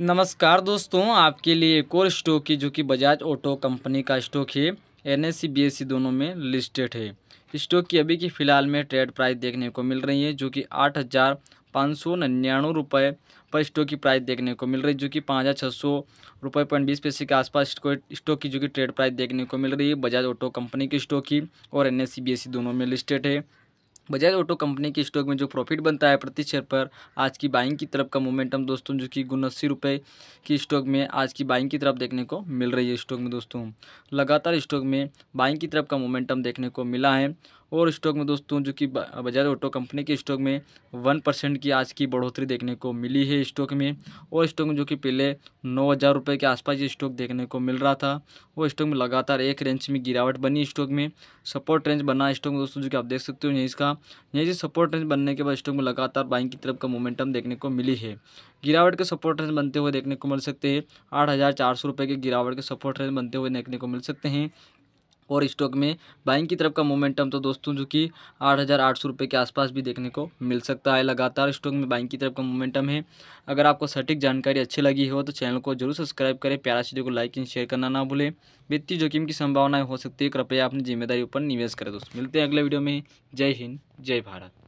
नमस्कार दोस्तों आपके लिए एक और स्टॉक है जो कि बजाज ऑटो कंपनी का स्टॉक है एन एस सी दोनों में लिस्टेड है स्टॉक की अभी की फ़िलहाल में ट्रेड प्राइस देखने को मिल रही है जो कि आठ हज़ार पाँच सौ निन्यानवे रुपये पर स्टॉक की प्राइस देखने को मिल रही है जो कि पाँच हज़ार छः सौ रुपये पॉइंट बीस पैसे के आसपास स्टॉक की जो कि ट्रेड प्राइस देखने को मिल रही है बजाज ऑटो कंपनी की स्टॉक की और एन एस e, e दोनों में लिस्टेड है बजाज ऑटो कंपनी के स्टॉक में जो प्रॉफिट बनता है प्रति शेयर पर आज की बाइंग की तरफ का मोमेंटम दोस्तों जो कि अस्सी रुपये की स्टॉक में आज की बाइंग की तरफ देखने को मिल रही है स्टॉक में दोस्तों लगातार स्टॉक में बाइंग की तरफ का मोमेंटम देखने को मिला है और स्टॉक में दोस्तों जो कि बजाज ऑटो कंपनी के स्टॉक में वन परसेंट की आज की बढ़ोतरी देखने को मिली है स्टॉक में और स्टॉक में जो कि पहले नौ हज़ार रुपये के आसपास ये स्टॉक देखने को मिल रहा था वो स्टॉक में लगातार एक रेंज में गिरावट बनी स्टॉक में सपोर्ट रेंज बना स्टॉक में दोस्तों जो कि आप देख सकते हो यहीं इसका यहीं से सपोर्ट रेंज बनने के बाद स्टॉक में लगातार बाइंग की तरफ का मोमेंटम देखने को मिली है गिरावट के सपोर्ट रेंज बनते हुए देखने को मिल सकते हैं आठ हज़ार चार सौ रुपये के गिरावट के सपोर्ट रेंज बनते हुए देखने को मिल सकते हैं और स्टॉक में बाइंग की तरफ का मोमेंटम तो दोस्तों जो कि आठ हज़ार आठ सौ रुपये के आसपास भी देखने को मिल सकता है लगातार स्टॉक में बाइंग की तरफ का मोमेंटम है अगर आपको सटीक जानकारी अच्छी लगी हो तो चैनल को जरूर सब्सक्राइब करें प्यारा चीज़ों को लाइक एंड शेयर करना ना भूलें वित्तीय जोखिम की संभावनाएं हो सकती है कृपया अपनी जिम्मेदारी पर निवेश करें दोस्तों मिलते हैं अगले वीडियो में जय हिंद जय भारत